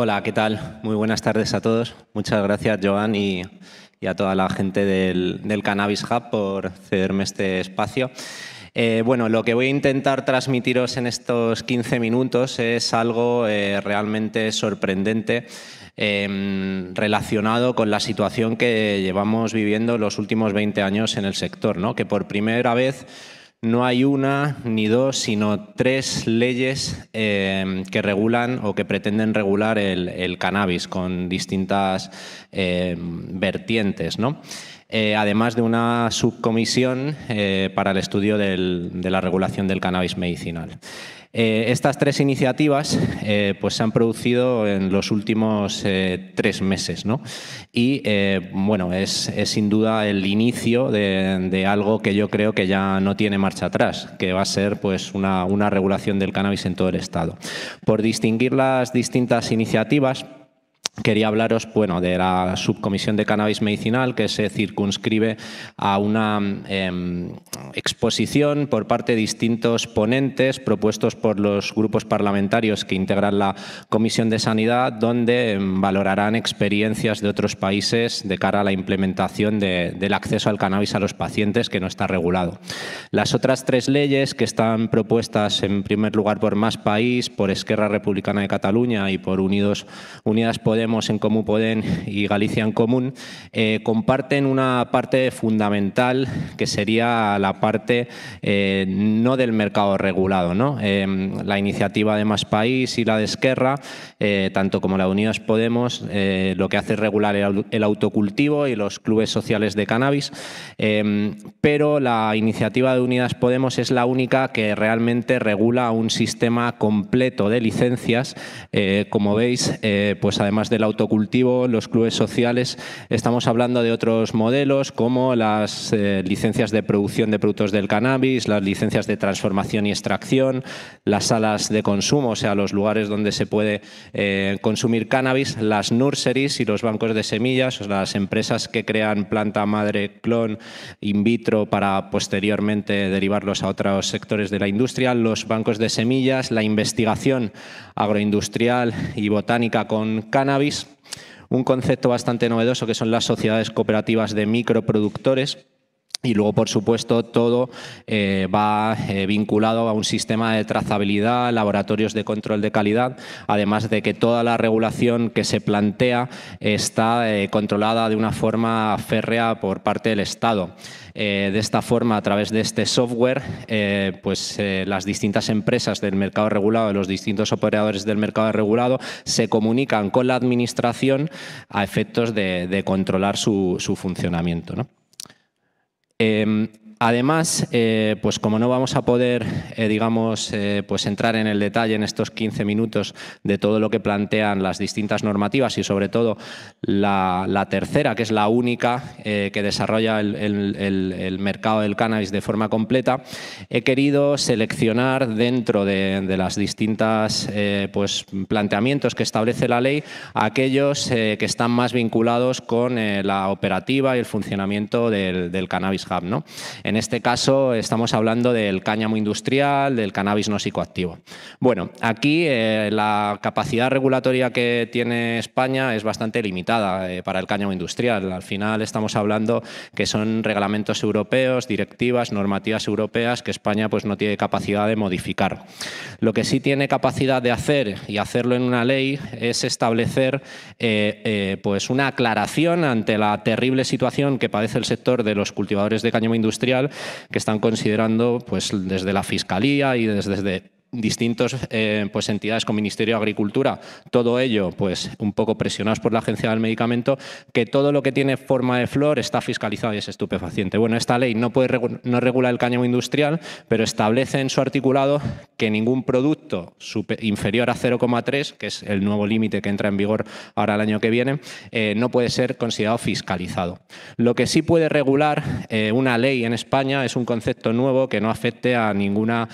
Hola, ¿qué tal? Muy buenas tardes a todos. Muchas gracias, Joan, y, a toda la gente del, Cannabis Hub por cederme este espacio. Eh, bueno, lo que voy a intentar transmitiros en estos 15 minutos es algo eh, realmente sorprendente em, relacionado con la situación que llevamos viviendo los últimos 20 años en el sector, ¿no? que por primera vez no hay una ni dos, sino tres leyes eh, que regulan o que pretenden regular el, cannabis con distintas eh, vertientes, eh, además de una subcomisión para el estudio de la regulación del cannabis medicinal. Eh, estas tres iniciativas eh, pues se han producido en los últimos eh, tres meses ¿no? y bueno, es, sin duda el inicio de, algo que yo creo que ya no tiene marcha atrás, que va a ser pues, una, regulación del cannabis en todo el Estado. Por distinguir las distintas iniciativas, quería hablaros bueno, de la subcomisión de cannabis medicinal que se circunscribe a una, em, exposición por parte de distintos ponentes propuestos por los grupos parlamentarios que integran la Comisión de Sanidad, donde em, valorarán experiencias de otros países de cara a la implementación del acceso al cannabis a los pacientes que no está regulado. Las otras tres leyes que están propuestas en primer lugar por Más País, por Esquerra Republicana de Cataluña y por Unidos, Unidas Podemos en Comú Podem y Galicia en Común, eh, comparten una parte fundamental que sería la parte eh, no del mercado regulado. Eh, la iniciativa de Más País y la de Esquerra, eh, tanto como la Unidas Podemos, lo que hace es regular el, autocultivo y los clubes sociales de cannabis, pero la iniciativa de Unidas Podemos es la única que realmente regula un sistema completo de licencias. como veis, pues además del autocultivo, los clubes sociales, estamos hablando de otros modelos como las licencias de producción de productos del cannabis, las licencias de transformación y extracción, las salas de consumo, o sea, los lugares donde se puede eh, consumir cannabis, las nurseries y los bancos de semillas, o las empresas que crean planta madre, clon, in vitro para posteriormente derivarlos a otros sectores de la industria, los bancos de semillas, la investigación agroindustrial y botánica con cannabis un concepto bastante novedoso que son las sociedades cooperativas de microproductores, y luego, por supuesto, todo eh, va eh, vinculado a un sistema de trazabilidad, laboratorios de control de calidad, además de que toda la regulación que se plantea está eh, controlada de una forma férrea por parte del Estado. de esta forma, a través de este software, pues las distintas empresas del mercado regulado, los distintos operadores del mercado regulado, se comunican con la Administración a efectos de, controlar su, funcionamiento. Eh, además, eh, pues como no vamos a poder, eh, digamos, eh, pues entrar en el detalle en estos 15 minutos de todo lo que plantean las distintas normativas y sobre todo la, tercera, que es la única que desarrolla el, mercado del cannabis de forma completa, he querido seleccionar dentro de, las distintas pues, planteamientos que establece la ley aquellos que están más vinculados con la operativa y el funcionamiento del, Cannabis Hub. ¿no? En este caso estamos hablando del cáñamo industrial, del cannabis no psicoactivo. Bueno, aquí eh, la capacidad regulatoria que tiene España es bastante limitada eh, para el cáñamo industrial. Al final estamos hablando que son reglamentos europeos, directivas, normativas europeas que España pues, no tiene capacidad de modificar. Lo que sí tiene capacidad de hacer y hacerlo en una ley es establecer eh, pues una aclaración ante la terrible situación que padece el sector de los cultivadores de cáñamo industrial que están considerando pues, desde la Fiscalía y desde distintos eh, pues entidades con Ministerio de Agricultura, todo ello pues un poco presionados por la Agencia del Medicamento, que todo lo que tiene forma de flor está fiscalizado y es estupefaciente. Bueno, esta ley no, puede, no regula el cáñamo industrial, pero establece en su articulado que ningún producto inferior a 0,3, que es el nuevo límite que entra en vigor ahora el año que viene, eh, no puede ser considerado fiscalizado. Lo que sí puede regular eh, una ley en España es un concepto nuevo que no afecte a ninguna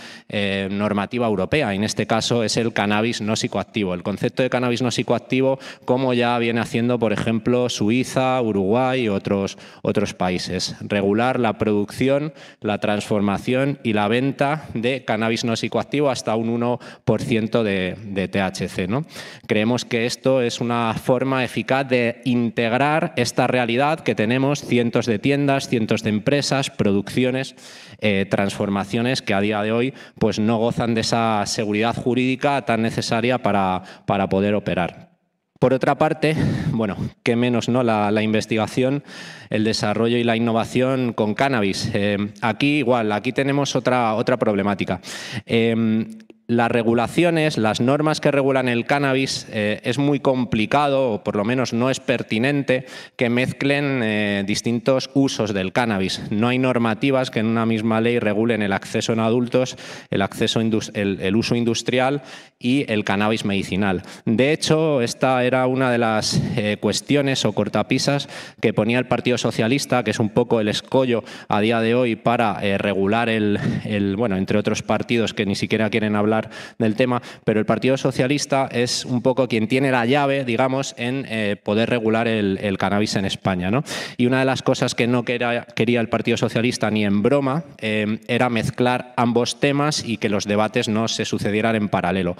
normativa europea. En este caso es el cannabis no psicoactivo. El concepto de cannabis no psicoactivo, como ya viene haciendo, por ejemplo, Suiza, Uruguay y otros, otros países. Regular la producción, la transformación y la venta de cannabis no psicoactivo hasta un 1% de, THC. ¿no? Creemos que esto es una forma eficaz de integrar esta realidad que tenemos, cientos de tiendas, cientos de empresas, producciones eh, transformaciones que a día de hoy pues, no gozan de esa seguridad jurídica tan necesaria para, poder operar. Por otra parte, bueno, qué menos, ¿no? La, investigación, el desarrollo y la innovación con cannabis. Eh, aquí igual, aquí tenemos otra, otra problemática. Eh, las regulaciones, las normas que regulan el cannabis, eh, es muy complicado, o por lo menos no es pertinente, que mezclen eh, distintos usos del cannabis. No hay normativas que en una misma ley regulen el acceso en adultos, el, acceso el, uso industrial y el cannabis medicinal. De hecho, esta era una de las eh, cuestiones o cortapisas que ponía el Partido Socialista, que es un poco el escollo a día de hoy para regular el, bueno, entre otros partidos que ni siquiera quieren hablar del tema, pero el Partido Socialista es un poco quien tiene la llave, digamos, en eh, poder regular el, cannabis en España. Y una de las cosas que no quería, el Partido Socialista ni en broma eh, era mezclar ambos temas y que los debates no se sucedieran en paralelo.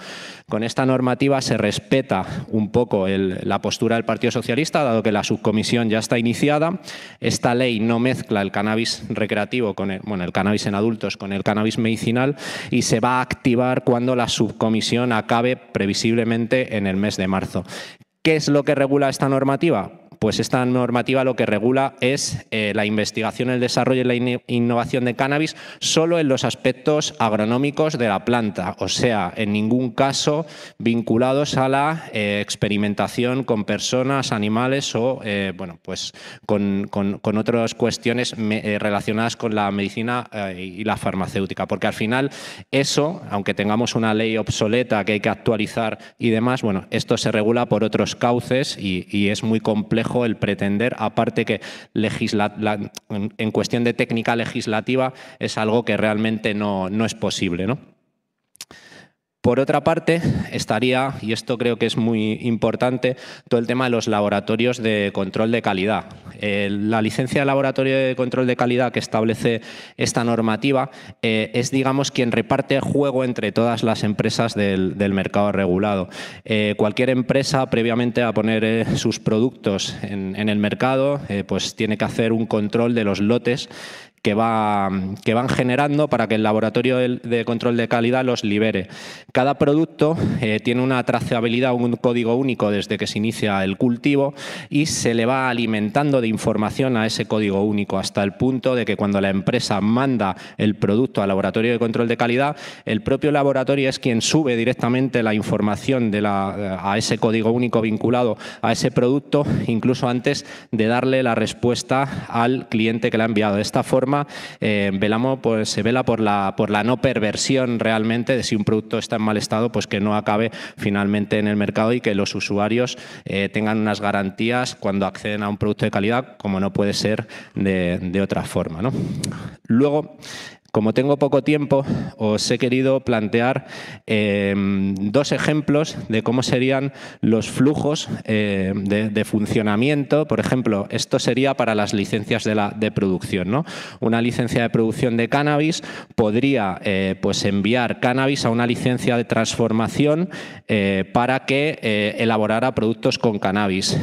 Con esta normativa se respeta un poco la postura del Partido Socialista, dado que la subcomisión ya está iniciada. Esta ley no mezcla el cannabis recreativo con el, bueno, el cannabis en adultos con el cannabis medicinal y se va a activar cuando la subcomisión acabe previsiblemente en el mes de marzo. ¿Qué es lo que regula esta normativa? pues esta normativa lo que regula es eh, la investigación, el desarrollo y la innovación de cannabis solo en los aspectos agronómicos de la planta, o sea, en ningún caso vinculados a la eh, experimentación con personas, animales o eh, bueno, pues con, otras cuestiones relacionadas con la medicina y la farmacéutica, porque al final eso, aunque tengamos una ley obsoleta que hay que actualizar y demás, bueno, esto se regula por otros cauces y es muy complejo el pretender, aparte que en, en, cuestión de técnica legislativa es algo que realmente no, no es posible. ¿no? Por otra parte, estaría, y esto creo que es muy importante, todo el tema de los laboratorios de control de calidad. Eh, la licencia de laboratorio de control de calidad que establece esta normativa eh, es, digamos, quien reparte juego entre todas las empresas del, mercado regulado. Eh, cualquier empresa, previamente a poner sus productos en, en el mercado, pues tiene que hacer un control de los lotes que, van generando para que el laboratorio de, control de calidad los libere. Cada producto eh, tiene una trazabilidad, un código único desde que se inicia el cultivo y se le va alimentando de información a ese código único hasta el punto de que cuando la empresa manda el producto al laboratorio de control de calidad, el propio laboratorio es quien sube directamente la información de la, a ese código único vinculado a ese producto, incluso antes de darle la respuesta al cliente que la ha enviado. De esta forma, eh, pues, se vela por la, por la no perversión realmente de si un producto está en mal estado, pues que no acabe finalmente en el mercado y que los usuarios eh, tengan unas garantías cuando acceden a un producto de calidad, como no puede ser de, otra forma. Luego, como tengo poco tiempo, os he querido plantear em, dos ejemplos de cómo serían los flujos em, de, funcionamiento. Por ejemplo, esto sería para las licencias de, producción. Una licencia de producción de cannabis podría eh, pues enviar cannabis a una licencia de transformación eh, para que eh, elaborara productos con cannabis.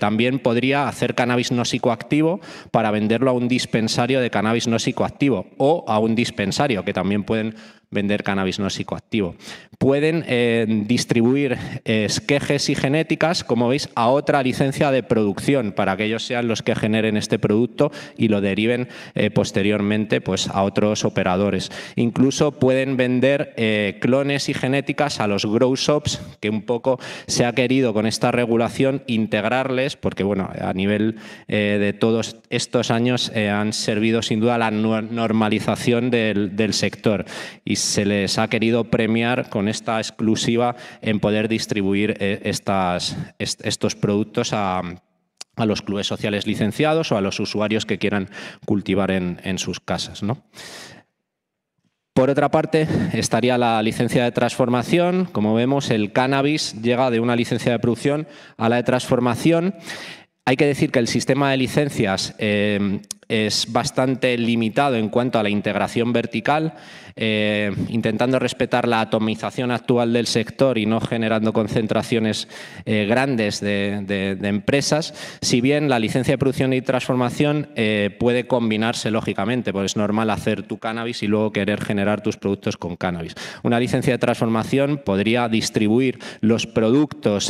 también podría hacer cannabis no psicoactivo para venderlo a un dispensario de cannabis no psicoactivo o a un un dispensario, que también pueden vender cannabis no psicoactivo. Pueden eh, distribuir eh, esquejes y genéticas, como veis, a otra licencia de producción para que ellos sean los que generen este producto y lo deriven eh, posteriormente pues, a otros operadores. Incluso pueden vender clones y genéticas a los grow shops, que un poco se ha querido con esta regulación integrarles, porque bueno, a nivel de todos estos años han servido sin duda a la normalización del, sector se les ha querido premiar con esta exclusiva en poder distribuir eh, estos productos a, los clubes sociales licenciados o a los usuarios que quieran cultivar en, sus casas. ¿no? Por otra parte, estaría la licencia de transformación. Como vemos, el cannabis llega de una licencia de producción a la de transformación. Hay que decir que el sistema de licencias eh, es bastante limitado en cuanto a la integración vertical. Eh, intentando respetar la atomización actual del sector y no generando concentraciones eh, grandes de, empresas, si bien la licencia de producción y transformación eh, puede combinarse lógicamente, pues es normal hacer tu cannabis y luego querer generar tus productos con cannabis. Una licencia de transformación podría distribuir los productos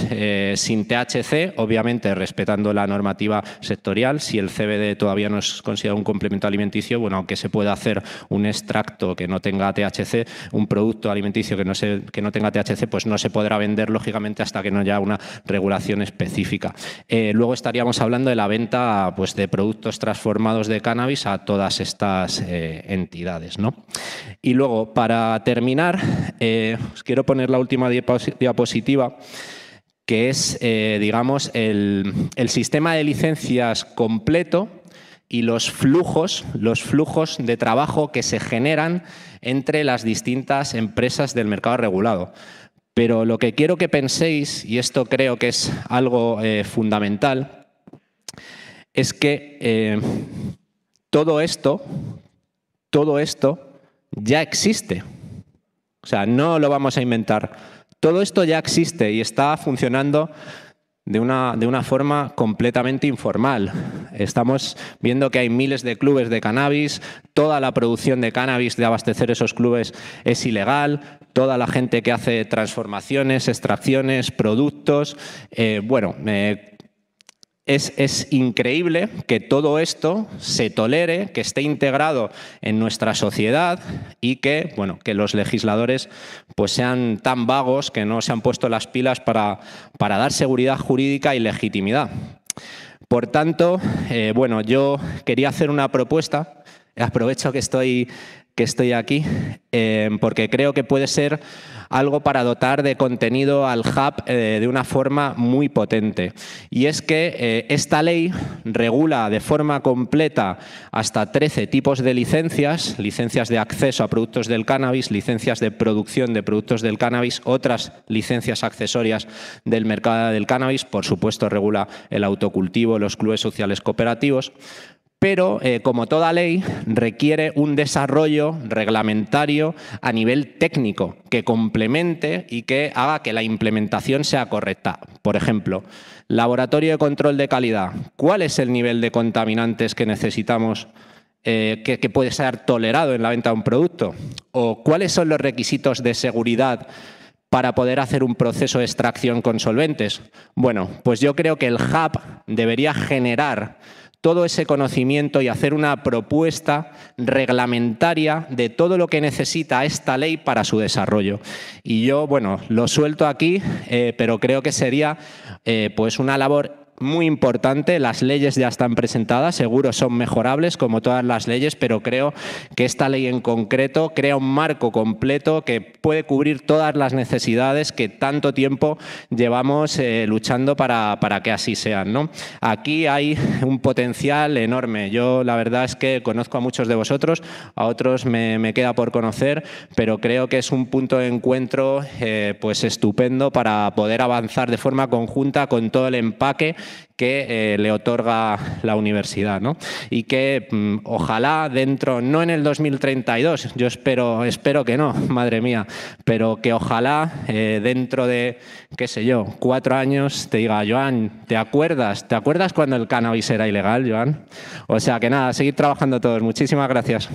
sin THC, obviamente respetando la normativa sectorial, si el CBD todavía no es considerado un complemento alimenticio, bueno, aunque se pueda hacer un extracto que no tenga tenga THC, un producto alimenticio que no, se, que no tenga THC, pues no se podrá vender, lógicamente, hasta que no haya una regulación específica. Eh, luego estaríamos hablando de la venta pues, de productos transformados de cannabis a todas estas eh, entidades. Y luego, para terminar, eh, os quiero poner la última diapositiva que es, digamos, el, el sistema de licencias completo y los flujos, los flujos de trabajo que se generan entre las distintas empresas del mercado regulado. Pero lo que quiero que penséis, y esto creo que es algo eh, fundamental, es que eh, todo esto, todo esto ya existe. O sea, no lo vamos a inventar. Todo esto ya existe y está funcionando de una, de una forma completamente informal. Estamos viendo que hay miles de clubes de cannabis, toda la producción de cannabis de abastecer esos clubes es ilegal, toda la gente que hace transformaciones, extracciones, productos, eh, bueno, me. Eh, es, increíble que todo esto se tolere, que esté integrado en nuestra sociedad y que, bueno, que los legisladores pues sean tan vagos que no se han puesto las pilas para, para dar seguridad jurídica y legitimidad. Por tanto, eh, bueno, yo quería hacer una propuesta. Aprovecho que estoy que estoy aquí, em, porque creo que puede ser algo para dotar de contenido al hub eh, de una forma muy potente. Y es que eh, esta ley regula de forma completa hasta 13 tipos de licencias, licencias de acceso a productos del cannabis, licencias de producción de productos del cannabis, otras licencias accesorias del mercado del cannabis, por supuesto regula el autocultivo, los clubes sociales cooperativos, pero, eh, como toda ley, requiere un desarrollo reglamentario a nivel técnico que complemente y que haga que la implementación sea correcta. Por ejemplo, laboratorio de control de calidad. ¿Cuál es el nivel de contaminantes que necesitamos eh, que, que puede ser tolerado en la venta de un producto? ¿O cuáles son los requisitos de seguridad? para poder hacer un proceso de extracción con solventes? Bueno, pues yo creo que el hub debería generar todo ese conocimiento y hacer una propuesta reglamentaria de todo lo que necesita esta ley para su desarrollo. Y yo, bueno, lo suelto aquí, eh, pero creo que sería eh, pues una labor muy importante, las leyes ya están presentadas, seguro son mejorables como todas las leyes, pero creo que esta ley en concreto crea un marco completo que puede cubrir todas las necesidades que tanto tiempo llevamos eh, luchando para, que así sean. Aquí hay un potencial enorme. Yo la verdad es que conozco a muchos de vosotros, a otros me, queda por conocer, pero creo que es un punto de encuentro eh, pues estupendo para poder avanzar de forma conjunta con todo el empaque que eh, le otorga la universidad. ¿no? Y que mm, ojalá dentro, no en el 2032, yo espero, espero que no, madre mía, pero que ojalá eh, dentro de, qué sé yo, cuatro años te diga, Joan, ¿te acuerdas? ¿Te acuerdas cuando el cannabis era ilegal, Joan? O sea que nada, seguir trabajando todos. Muchísimas gracias.